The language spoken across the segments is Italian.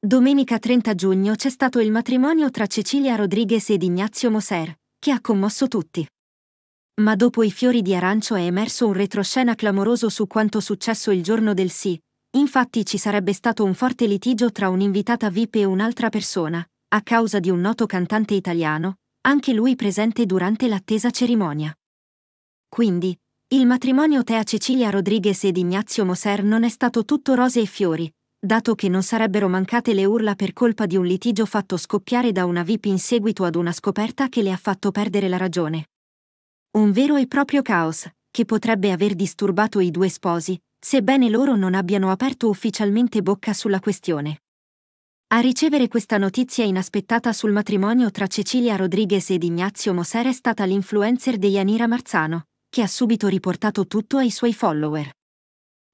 Domenica 30 giugno c'è stato il matrimonio tra Cecilia Rodriguez ed Ignazio Moser, che ha commosso tutti. Ma dopo i fiori di arancio è emerso un retroscena clamoroso su quanto successo il giorno del sì. Infatti ci sarebbe stato un forte litigio tra un'invitata VIP e un'altra persona, a causa di un noto cantante italiano, anche lui presente durante l'attesa cerimonia. Quindi, il matrimonio Tea Cecilia Rodriguez ed Ignazio Moser non è stato tutto rose e fiori, dato che non sarebbero mancate le urla per colpa di un litigio fatto scoppiare da una VIP in seguito ad una scoperta che le ha fatto perdere la ragione. Un vero e proprio caos, che potrebbe aver disturbato i due sposi, sebbene loro non abbiano aperto ufficialmente bocca sulla questione. A ricevere questa notizia inaspettata sul matrimonio tra Cecilia Rodriguez ed Ignazio Moser è stata l'influencer di Deianira Marzano, che ha subito riportato tutto ai suoi follower.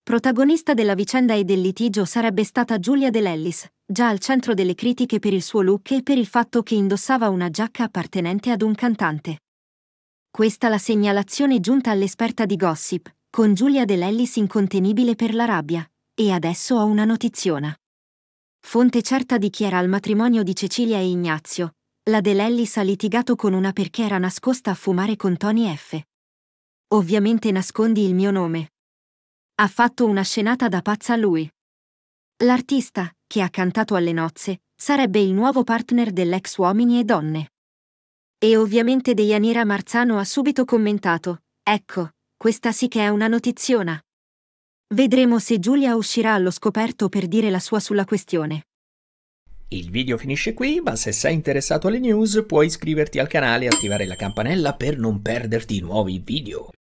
Protagonista della vicenda e del litigio sarebbe stata Giulia De Lellis, già al centro delle critiche per il suo look e per il fatto che indossava una giacca appartenente ad un cantante. Questa la segnalazione giunta all'esperta di gossip, con Giulia De Lellis incontenibile per la rabbia. E adesso ho una notiziona. Fonte certa dichiara al matrimonio di Cecilia e Ignazio. La De Lellis ha litigato con una perché era nascosta a fumare con Tony F. Ovviamente nascondi il mio nome, ha fatto una scenata da pazza a lui. L'artista, che ha cantato alle nozze, sarebbe il nuovo partner dell'ex Uomini e Donne. E ovviamente Deianira Marzano ha subito commentato, ecco, questa sì che è una notiziona. Vedremo se Giulia uscirà allo scoperto per dire la sua sulla questione. Il video finisce qui, ma se sei interessato alle news puoi iscriverti al canale e attivare la campanella per non perderti i nuovi video.